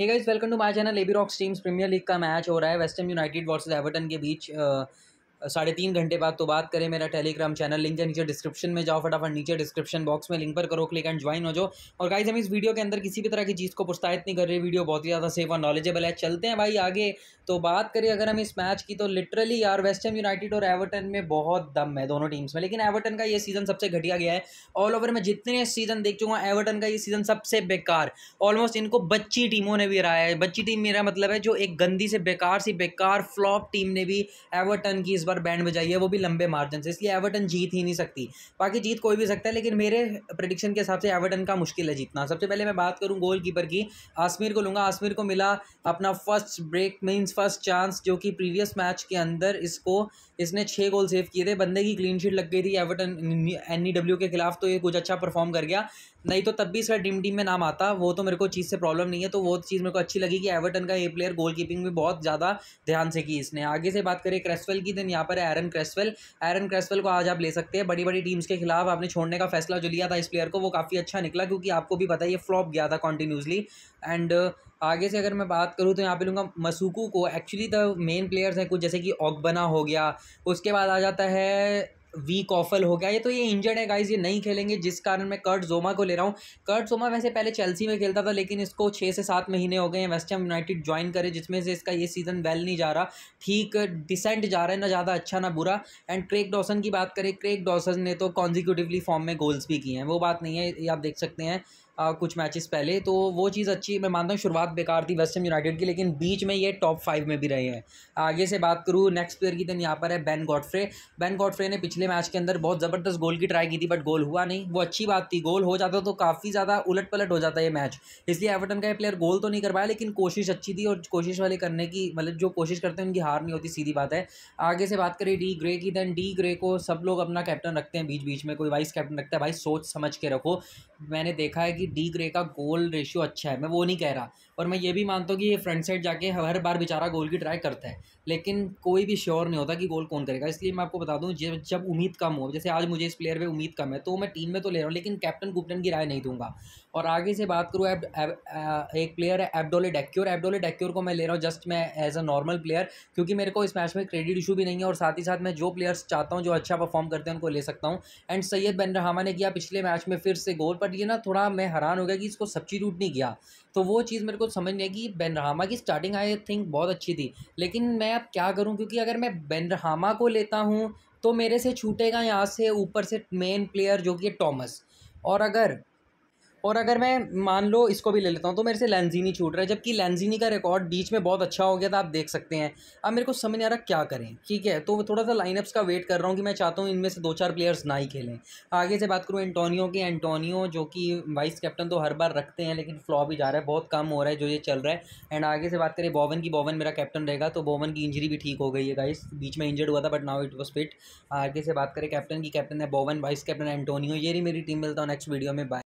hey guys welcome to my channel AB rocks teams premier league का match हो रहा है वेस्टर्न यूनाइटेड वर्सेस एवर्टन के बीच साढ़े तीन घंटे बाद तो बात करें मेरा टेलीग्राम चैनल लिंक है नीचे डिस्क्रिप्शन में जाओ फटाफट नीचे डिस्क्रिप्शन बॉक्स में लिंक पर करो क्लिक एंड ज्वाइन हो जाओ और गाइज हम इस वीडियो के अंदर किसी भी तरह की चीज़ को प्रोत्साहित नहीं कर रहे वीडियो बहुत ही ज़्यादा सेफ और नॉलेजेबल है चलते हैं भाई आगे तो बात करें अगर हम इस मैच की तो लिटरली यार वेस्टर्न यूनाइटेड और एवर्टन में बहुत दम है दोनों टीम्स में लेकिन एवर्टन का ये सीज़न सबसे घटिया गया है ऑल ओवर में जितने सीज़न देख चुका हूँ एवर्टन का ये सीज़न सबसे बेकार ऑलमोस्ट इनको बच्ची टीमों ने भी हराया है बच्ची टीम मेरा मतलब है जो एक गंदी से बेकार सी बेकार फ्लॉप टीम ने भी एवर्टन की इस बार बैंड में जाइए वो भी लंबे मार्जिन से इसलिए एवर्टन जीत ही नहीं सकती बाकी जीत कोई भी सकता है लेकिन मेरे प्रडिक्शन के हिसाब से एवर्टन का मुश्किल है जीतना सबसे पहले मैं बात करूँ गोल कीपर की आसमिर को लूँगा आसमिर को मिला अपना first break means first chance जो कि प्रीवियस मैच के अंदर इसको इसने छः गोल सेव किए थे बंदे की क्लीन शीट लग गई थी एवर्टन एन ई डब्ल्यू के खिलाफ तो ये कुछ अच्छा परफॉर्म कर गया नहीं तो तब भी इसका ड्रीम टीम में नाम आता वो तो मेरे को चीज़ से प्रॉब्लम नहीं है तो वो चीज़ मेरे को अच्छी लगी कि एवर्टन का ये प्लेयर गोल कीपिंग में बहुत ज़्यादा ध्यान से की इसने आगे से बात करें क्रेसवेल की दिन यहाँ पर एरन क्रेसवेल एरन क्रेसवेल को आज आप ले सकते हैं बड़ी बड़ी टीम्स के खिलाफ आपने छोड़ने का फैसला जो लिया था इस प्लेयर को वो काफ़ी अच्छा निकला क्योंकि आपको भी पता है ये फ्लॉप गया था कॉन्टीन्यूसली एंड uh, आगे से अगर मैं बात करूँ तो यहाँ पे लूँगा मसूकू को एक्चुअली द मेन प्लेयर्स हैं कुछ जैसे कि ओगबना हो गया उसके बाद आ जाता है वीक ऑफल हो गया ये तो ये इंजर्ड है गाइज ये नहीं खेलेंगे जिस कारण मैं कर्ट जोमा को ले रहा हूँ कर्ट जोमा वैसे पहले चेल्सी में खेलता था लेकिन इसको छः से सात महीने हो गए हैं वेस्टर्म यूनाइटेड ज्वाइन करे जिसमें से इसका ये सीज़न वेल नहीं जा रहा ठीक डिसेंट जा रहा है ना ज़्यादा अच्छा ना बुरा एंड क्रेक डॉसन की बात करें क्रेक डॉसन ने तो कॉन्जिक्यूटिवली फॉर्म में गोल्स भी किए हैं वो बात नहीं है ये आप देख सकते हैं आ, कुछ मैचेस पहले तो वो चीज़ अच्छी मैं मानता हूँ शुरुआत बेकार थी वेस्ट यूनाइटेड की लेकिन बीच में ये टॉप फाइव में भी रहे हैं आगे से बात करूँ नेक्स्ट प्लेयर की दिन तो यहाँ पर है बैन गॉडफ्रे बैन गॉडफ्रे ने पिछले मैच के अंदर बहुत ज़बरदस्त गोल की ट्राई की थी बट गोल हुआ नहीं वो अच्छी बात थी गोल हो जाता तो काफ़ी ज़्यादा उलट पलट हो जाता ये मैच इसलिए एवर्टन का ये प्लेयर गोल तो नहीं कर पाया लेकिन कोशिश अच्छी थी और कोशिश वाले करने की मतलब जो कोशिश करते हैं उनकी हार नहीं होती सीधी बात है आगे से बात करें डी ग्रे की देन डी ग्रे को सब लोग अपना कैप्टन रखते हैं बीच बीच में कोई वाइस कैप्टन रखता है भाई सोच समझ के रखो मैंने देखा है कि डी ग्रे का गोल रेशियो अच्छा है मैं वो नहीं कह रहा और मैं ये भी मानता हूँ कि ये फ्रंट साइड जाके हर बार बेचारा गोल की ट्राई करता है लेकिन कोई भी श्योर नहीं होता कि गोल कौन करेगा इसलिए मैं आपको बता दूँ जब जब उम्मीद कम हो जैसे आज मुझे इस प्लेयर पर उम्मीद कम है तो मैं टीम में तो ले रहा हूँ लेकिन कैप्टन गुप्टन की राय नहीं दूंगा और आगे से बात करूँ एक प्लेयर है एबडोले डेक्योर एबडोले डेक्योर को मैं ले रहा हूँ जस्ट मैं एज अ नॉर्मल प्लेयर क्योंकि मेरे को इस मैच में क्रेडिट इशू भी नहीं है और साथ ही साथ मैं जो प्लेयर्स चाहता हूँ जो अच्छा परफॉर्म करते हैं उनको ले सकता हूँ एंड सैयद बन रहामा ने किया पिछले मैच में फिर से गोल पर ये ना थोड़ा मैं हैरान हो गया कि इसको सच्ची रूट नहीं किया तो वो चीज़ मेरे को समझ नहीं कि बेनरहामा की स्टार्टिंग आई थिंक बहुत अच्छी थी लेकिन मैं अब क्या करूँ क्योंकि अगर मैं बेनरहामा को लेता हूँ तो मेरे से छूटेगा यहाँ से ऊपर से मेन प्लेयर जो कि है टॉमस और अगर और अगर मैं मान लो इसको भी ले लेता हूँ तो मेरे से लैनजीनी छूट रहा है जबकि लेंजीनी का रिकॉर्ड बीच में बहुत अच्छा हो गया था आप देख सकते हैं अब मेरे को समझ नहीं आ रहा क्या करें ठीक है तो थोड़ा सा लाइनअप्स का वेट कर रहा हूँ कि मैं चाहता हूँ इनमें से दो चार प्लेयर्स ना ही खेलें आगे से बात करूँ एंटोनियो की एंटोनियो जो कि वाइस कैप्टन तो हर बार रखते हैं लेकिन फ्लॉप ही जा रहा है बहुत कम हो रहा है जो ये चल रहा है एंड आगे से बात करें बॉवन की बॉवन मेरा कैप्टन रहेगा तो बोवन की इंजरी भी ठीक हो गई है गाइस बीच में इंजर्ड हुआ था but now it was fit आगे से बात करें कैप्टन की कैप्टन है बॉवन वाइस कैप्टन एंटोनियो ये मेरी टीम मिलता हूँ नेक्स्ट वीडियो में बाय